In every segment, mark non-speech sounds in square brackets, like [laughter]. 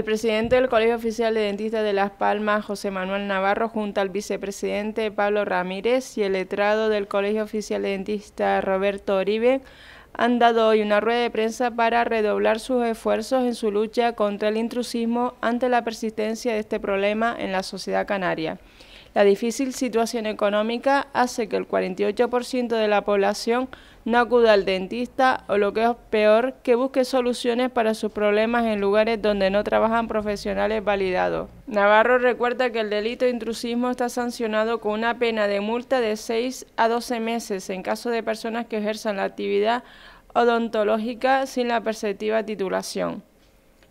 El presidente del Colegio Oficial de Dentistas de Las Palmas, José Manuel Navarro, junto al vicepresidente Pablo Ramírez y el letrado del Colegio Oficial de Dentistas, Roberto Oribe, han dado hoy una rueda de prensa para redoblar sus esfuerzos en su lucha contra el intrusismo ante la persistencia de este problema en la sociedad canaria. La difícil situación económica hace que el 48% de la población no acuda al dentista o lo que es peor, que busque soluciones para sus problemas en lugares donde no trabajan profesionales validados. Navarro recuerda que el delito de intrusismo está sancionado con una pena de multa de 6 a 12 meses en caso de personas que ejerzan la actividad odontológica sin la perceptiva titulación.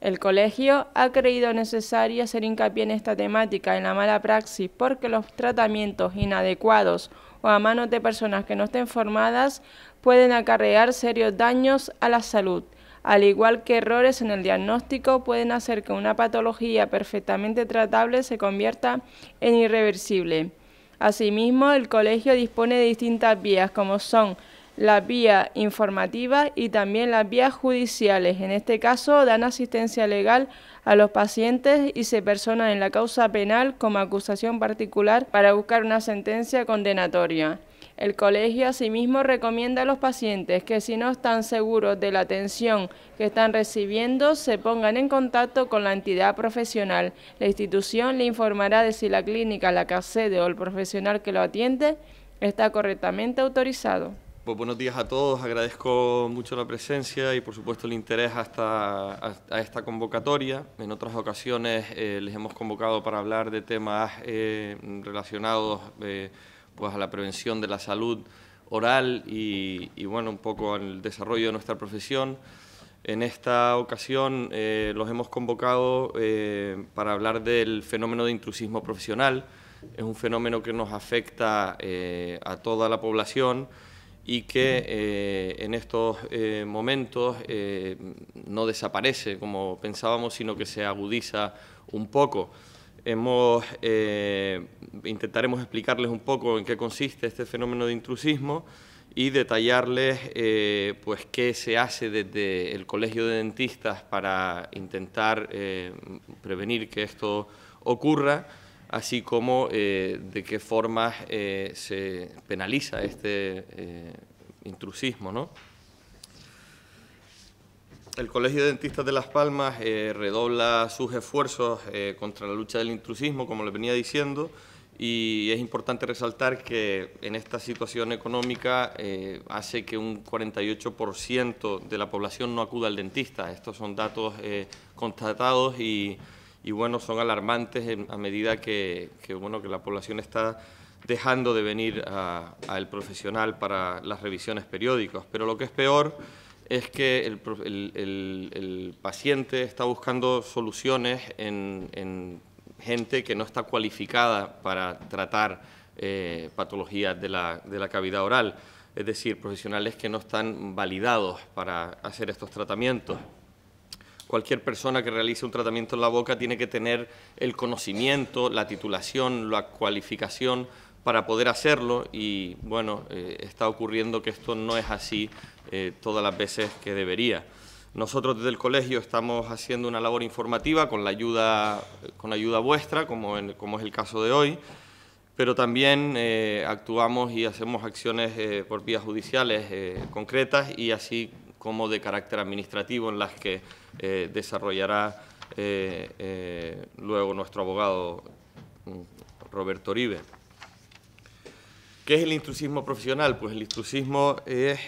El colegio ha creído necesario hacer hincapié en esta temática, en la mala praxis, porque los tratamientos inadecuados o a manos de personas que no estén formadas pueden acarrear serios daños a la salud. Al igual que errores en el diagnóstico pueden hacer que una patología perfectamente tratable se convierta en irreversible. Asimismo, el colegio dispone de distintas vías como son las vías informativas y también las vías judiciales. En este caso, dan asistencia legal a los pacientes y se personan en la causa penal como acusación particular para buscar una sentencia condenatoria. El colegio asimismo recomienda a los pacientes que si no están seguros de la atención que están recibiendo, se pongan en contacto con la entidad profesional. La institución le informará de si la clínica, la casede o el profesional que lo atiende está correctamente autorizado. Pues buenos días a todos, agradezco mucho la presencia y por supuesto el interés hasta a, esta convocatoria. En otras ocasiones eh, les hemos convocado para hablar de temas eh, relacionados eh, pues a la prevención de la salud oral y, y, bueno, un poco al desarrollo de nuestra profesión. En esta ocasión los hemos convocado para hablar del fenómeno de intrusismo profesional. Es un fenómeno que nos afecta a toda la población y que eh, en estos eh, momentos eh, no desaparece como pensábamos, sino que se agudiza un poco. Hemos, intentaremos explicarles un poco en qué consiste este fenómeno de intrusismo y detallarles pues qué se hace desde el Colegio de Dentistas para intentar prevenir que esto ocurra así como eh, de qué formas eh, se penaliza este eh, intrusismo. ¿no? El Colegio de Dentistas de Las Palmas redobla sus esfuerzos contra la lucha del intrusismo, como le venía diciendo, y es importante resaltar que en esta situación económica hace que un 48% de la población no acuda al dentista. Estos son datos constatados y y bueno, son alarmantes a medida que, bueno, que la población está dejando de venir al profesional para las revisiones periódicas. Pero lo que es peor es que el, paciente está buscando soluciones en, gente que no está cualificada para tratar eh, patologías de la, de la cavidad oral, es decir, profesionales que no están validados para hacer estos tratamientos cualquier persona que realice un tratamiento en la boca tiene que tener el conocimiento, la titulación, la cualificación para poder hacerlo y bueno, eh, está ocurriendo que esto no es así eh, todas las veces que debería. Nosotros desde el colegio estamos haciendo una labor informativa con la ayuda, con ayuda vuestra, como, como es el caso de hoy, pero también eh, actuamos y hacemos acciones por vías judiciales concretas y así como de carácter administrativo en las que eh, desarrollará eh, eh, luego nuestro abogado mm, Roberto Oribe. ¿Qué es el intrusismo profesional? Pues el intrusismo es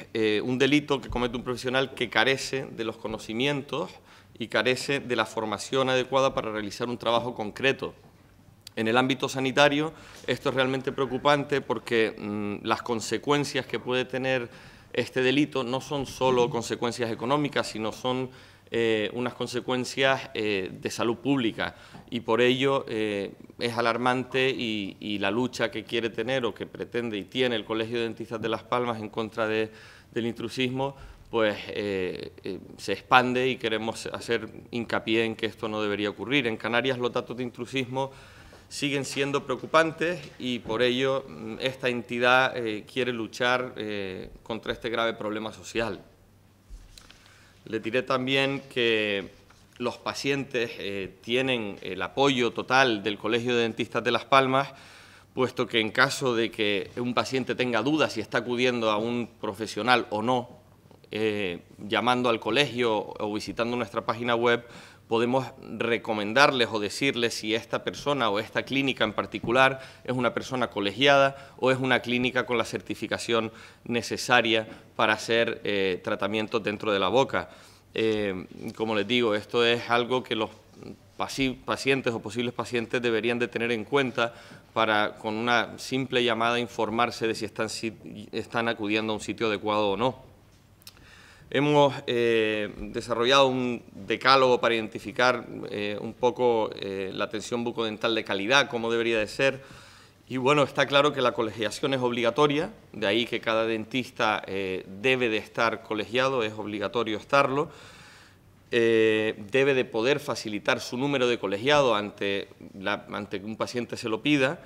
un delito que comete un profesional que carece de los conocimientos y carece de la formación adecuada para realizar un trabajo concreto. En el ámbito sanitario esto es realmente preocupante porque mm, las consecuencias que puede tener este delito no son solo consecuencias económicas, sino son eh, unas consecuencias eh, de salud pública y por ello eh, es alarmante y, la lucha que quiere tener o que pretende y tiene el Colegio de Dentistas de Las Palmas en contra del intrusismo pues se expande y queremos hacer hincapié en que esto no debería ocurrir. En Canarias los datos de intrusismo siguen siendo preocupantes y por ello mm, esta entidad eh, quiere luchar eh, contra este grave problema social. Le diré también que los pacientes eh, tienen el apoyo total del Colegio de Dentistas de Las Palmas, puesto que en caso de que un paciente tenga dudas si está acudiendo a un profesional o no, llamando al colegio o visitando nuestra página web, podemos recomendarles o decirles si esta persona o esta clínica en particular es una persona colegiada o es una clínica con la certificación necesaria para hacer eh, tratamientos dentro de la boca. Eh, como les digo, esto es algo que los pacientes o posibles pacientes deberían de tener en cuenta para con una simple llamada informarse de si están, si están acudiendo a un sitio adecuado o no. Hemos eh, desarrollado un decálogo para identificar eh, un poco eh, la atención bucodental de calidad, cómo debería de ser. Y bueno, está claro que la colegiación es obligatoria, de ahí que cada dentista debe de estar colegiado, es obligatorio estarlo. debe de poder facilitar su número de colegiado ante que un paciente se lo pida.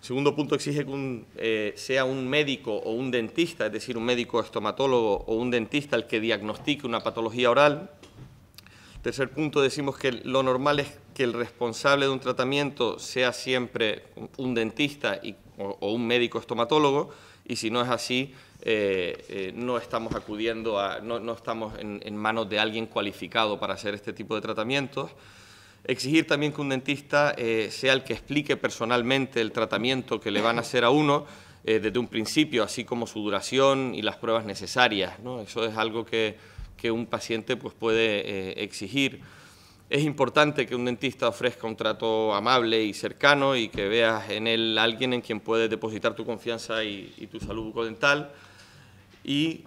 Segundo punto, exige que eh, sea un médico o un dentista, es decir, un médico estomatólogo o un dentista el que diagnostique una patología oral. Tercer punto, decimos que lo normal es que el responsable de un tratamiento sea siempre un dentista o, un médico estomatólogo y si no es así, eh, eh, no estamos acudiendo a, no, estamos en, en manos de alguien cualificado para hacer este tipo de tratamientos. Exigir también que un dentista eh, sea el que explique personalmente el tratamiento que le van a hacer a uno eh, desde un principio, así como su duración y las pruebas necesarias. Eso es algo que, un paciente pues, puede eh, exigir. Es importante que un dentista ofrezca un trato amable y cercano y que veas en él alguien en quien puedes depositar tu confianza y, y tu salud bucodental. Y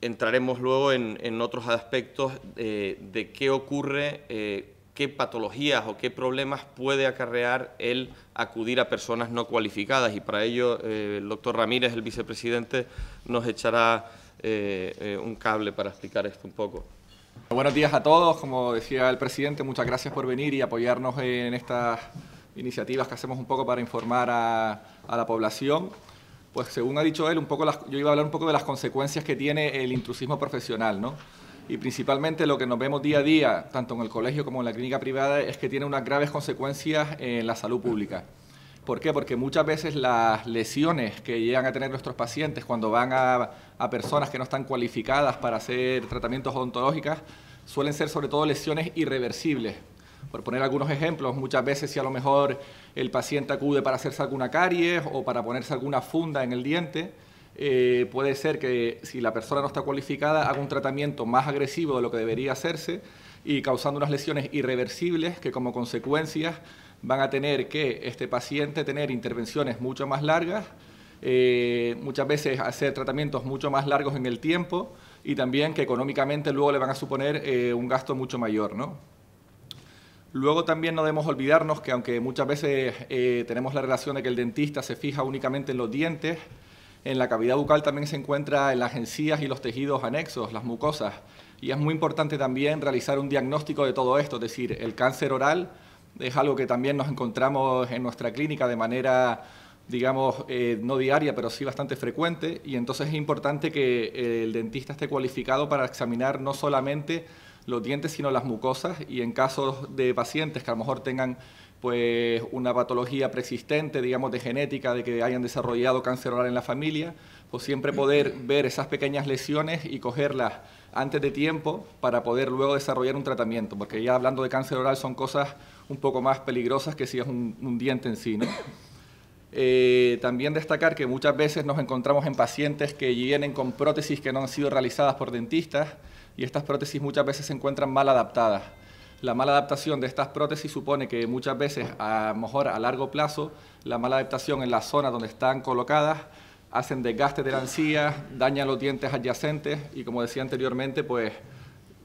entraremos luego en, otros aspectos eh, de, qué ocurre, eh, qué patologías o qué problemas puede acarrear el acudir a personas no cualificadas. Y para ello eh, el doctor Ramírez, el vicepresidente, nos echará un cable para explicar esto un poco. Buenos días a todos. Como decía el presidente, muchas gracias por venir y apoyarnos en estas iniciativas que hacemos un poco para informar a la población pues según ha dicho él, un poco yo iba a hablar un poco de las consecuencias que tiene el intrusismo profesional, ¿no? Y principalmente lo que nos vemos día a día, tanto en el colegio como en la clínica privada, es que tiene unas graves consecuencias en la salud pública. ¿Por qué? Porque muchas veces las lesiones que llegan a tener nuestros pacientes cuando van a, a personas que no están cualificadas para hacer tratamientos odontológicos suelen ser sobre todo lesiones irreversibles, por poner algunos ejemplos, muchas veces si a lo mejor el paciente acude para hacerse alguna caries o para ponerse alguna funda en el diente, eh, puede ser que si la persona no está cualificada haga un tratamiento más agresivo de lo que debería hacerse y causando unas lesiones irreversibles que como consecuencias van a tener que este paciente tener intervenciones mucho más largas, eh, muchas veces hacer tratamientos mucho más largos en el tiempo y también que económicamente luego le van a suponer eh, un gasto mucho mayor, ¿no? Luego también no debemos olvidarnos que aunque muchas veces eh, tenemos la relación de que el dentista se fija únicamente en los dientes, en la cavidad bucal también se encuentra en las encías y los tejidos anexos, las mucosas. Y es muy importante también realizar un diagnóstico de todo esto, es decir, el cáncer oral es algo que también nos encontramos en nuestra clínica de manera digamos, eh, no diaria, pero sí bastante frecuente, y entonces es importante que eh, el dentista esté cualificado para examinar no solamente los dientes, sino las mucosas y en casos de pacientes que a lo mejor tengan pues una patología preexistente digamos, de genética, de que hayan desarrollado cáncer oral en la familia, pues siempre poder ver esas pequeñas lesiones y cogerlas antes de tiempo para poder luego desarrollar un tratamiento, porque ya hablando de cáncer oral son cosas un poco más peligrosas que si es un, diente en sí, ¿no? Eh, también destacar que muchas veces nos encontramos en pacientes que vienen con prótesis que no han sido realizadas por dentistas, y estas prótesis muchas veces se encuentran mal adaptadas. La mala adaptación de estas prótesis supone que muchas veces, a lo mejor a largo plazo, la mala adaptación en la zona donde están colocadas hacen desgaste de la encía, dañan los dientes adyacentes y como decía anteriormente, pues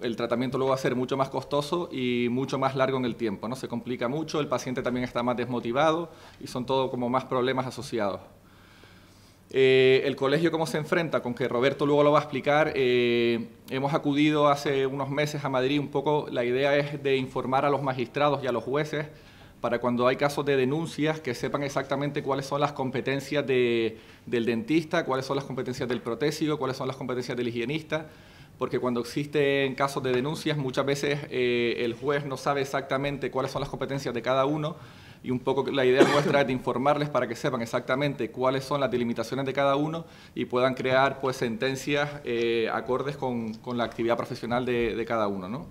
el tratamiento luego va a ser mucho más costoso y mucho más largo en el tiempo, ¿no? Se complica mucho, el paciente también está más desmotivado y son todo como más problemas asociados. Eh, el colegio cómo se enfrenta, con que Roberto luego lo va a explicar. Eh, hemos acudido hace unos meses a Madrid un poco, la idea es de informar a los magistrados y a los jueces para cuando hay casos de denuncias que sepan exactamente cuáles son las competencias del dentista, cuáles son las competencias del protésico, cuáles son las competencias del higienista, porque cuando existen casos de denuncias muchas veces eh, el juez no sabe exactamente cuáles son las competencias de cada uno y un poco la idea nuestra es de informarles para que sepan exactamente cuáles son las delimitaciones de cada uno y puedan crear pues sentencias eh, acordes con, la actividad profesional de, cada uno. ¿no?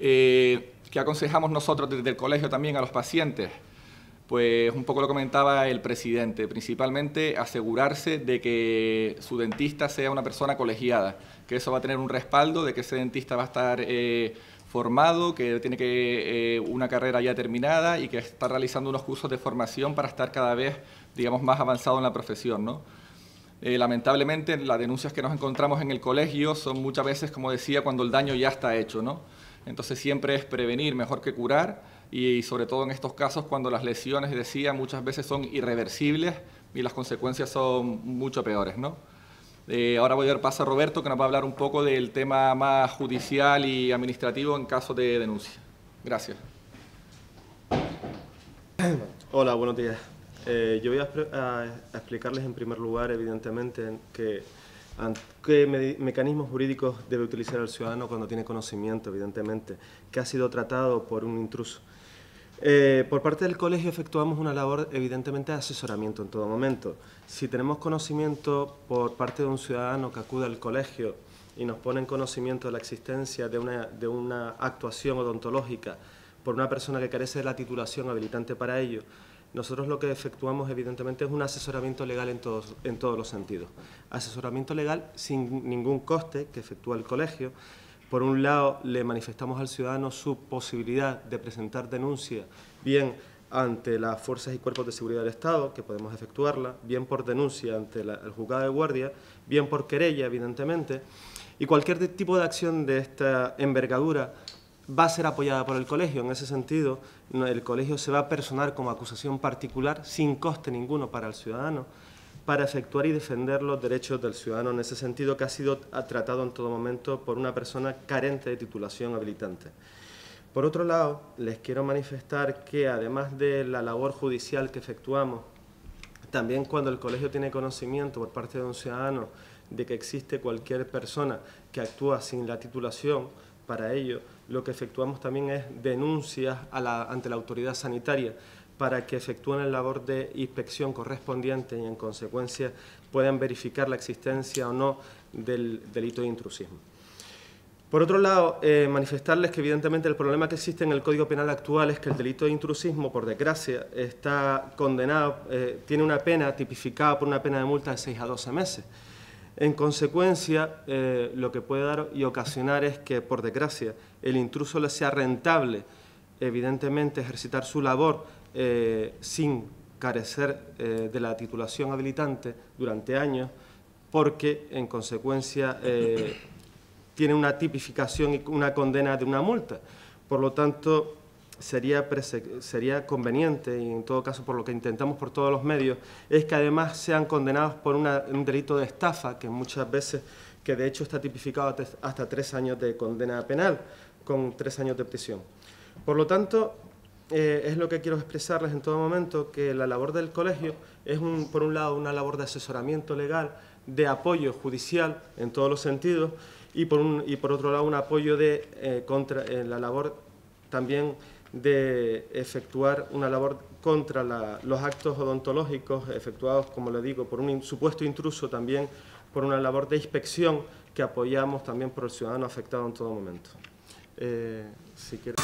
Eh, ¿Qué aconsejamos nosotros desde el colegio también a los pacientes? Pues un poco lo comentaba el presidente, principalmente asegurarse de que su dentista sea una persona colegiada, que eso va a tener un respaldo de que ese dentista va a estar eh, formado, que tiene que, eh, una carrera ya terminada y que está realizando unos cursos de formación para estar cada vez, digamos, más avanzado en la profesión, ¿no? Eh, lamentablemente, las denuncias que nos encontramos en el colegio son muchas veces, como decía, cuando el daño ya está hecho, ¿no? Entonces siempre es prevenir mejor que curar y sobre todo en estos casos cuando las lesiones, decía, muchas veces son irreversibles y las consecuencias son mucho peores, ¿no? Eh, ahora voy a dar paso a Roberto, que nos va a hablar un poco del tema más judicial y administrativo en caso de denuncia. Gracias. Hola, buenos días. Eh, yo voy a, explicarles en primer lugar, evidentemente, que, qué mecanismos jurídicos debe utilizar el ciudadano cuando tiene conocimiento, evidentemente, que ha sido tratado por un intruso. Eh, por parte del colegio efectuamos una labor evidentemente de asesoramiento en todo momento. Si tenemos conocimiento por parte de un ciudadano que acude al colegio y nos pone en conocimiento de la existencia de una, actuación odontológica por una persona que carece de la titulación habilitante para ello, nosotros lo que efectuamos evidentemente es un asesoramiento legal en todos, en todos los sentidos. Asesoramiento legal sin ningún coste que efectúa el colegio, por un lado, le manifestamos al ciudadano su posibilidad de presentar denuncia, bien ante las fuerzas y cuerpos de seguridad del Estado, que podemos efectuarla, bien por denuncia ante el juzgado de guardia, bien por querella, evidentemente, y cualquier tipo de acción de esta envergadura va a ser apoyada por el colegio. En ese sentido, el colegio se va a personar como acusación particular sin coste ninguno para el ciudadano para efectuar y defender los derechos del ciudadano en ese sentido que ha sido tratado en todo momento por una persona carente de titulación habilitante. Por otro lado, les quiero manifestar que además de la labor judicial que efectuamos, también cuando el colegio tiene conocimiento por parte de un ciudadano de que existe cualquier persona que actúa sin la titulación, para ello lo que efectuamos también es denuncias ante la autoridad sanitaria para que efectúen la labor de inspección correspondiente y en consecuencia puedan verificar la existencia o no del delito de intrusismo. Por otro lado, eh, manifestarles que evidentemente el problema que existe en el Código Penal actual es que el delito de intrusismo, por desgracia, está condenado, eh, tiene una pena tipificada por una pena de multa de 6 a 12 meses. En consecuencia, eh, lo que puede dar y ocasionar es que, por desgracia, el intruso le sea rentable, evidentemente, ejercitar su labor eh, sin carecer eh, de la titulación habilitante durante años, porque en consecuencia eh, [coughs] tiene una tipificación y una condena de una multa. Por lo tanto, sería, sería conveniente, y en todo caso por lo que intentamos por todos los medios, es que además sean condenados por un delito de estafa, que muchas veces, que de hecho está tipificado hasta tres años de condena penal, con tres años de prisión. Por lo tanto, eh, es lo que quiero expresarles en todo momento, que la labor del colegio es, por un lado, una labor de asesoramiento legal, de apoyo judicial en todos los sentidos, y por, y por otro lado, un apoyo de eh, contra, eh, la labor también de efectuar una labor contra los actos odontológicos efectuados, como le digo, por un supuesto intruso también, por una labor de inspección que apoyamos también por el ciudadano afectado en todo momento. si